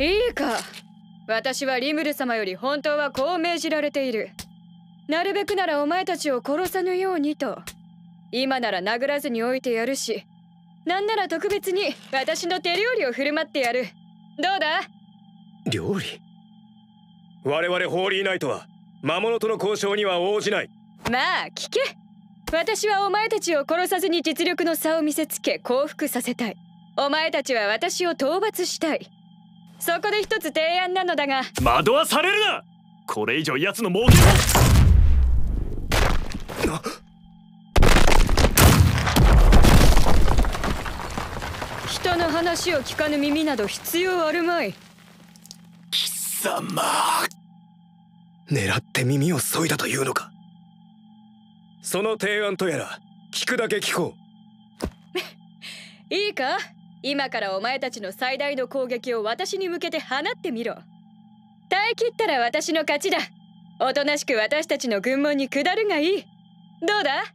いいか私はリムル様より本当はこう命じられているなるべくならお前たちを殺さぬようにと今なら殴らずに置いてやるしなんなら特別に私の手料理を振る舞ってやるどうだ料理我々ホーリーナイトは魔物との交渉には応じないまあ聞け私はお前たちを殺さずに実力の差を見せつけ降伏させたいお前たちは私を討伐したいそこで一つ提案なのだが惑わされるなこれ以上奴の儲けを人の話を聞かぬ耳など必要あるまい貴様狙って耳を削いだというのかその提案とやら聞くだけ聞こう いいか今からお前たちの最大の攻撃を私に向けて放ってみろ耐え切ったら私の勝ちだおとなしく私たちの軍門に下るがいいどうだ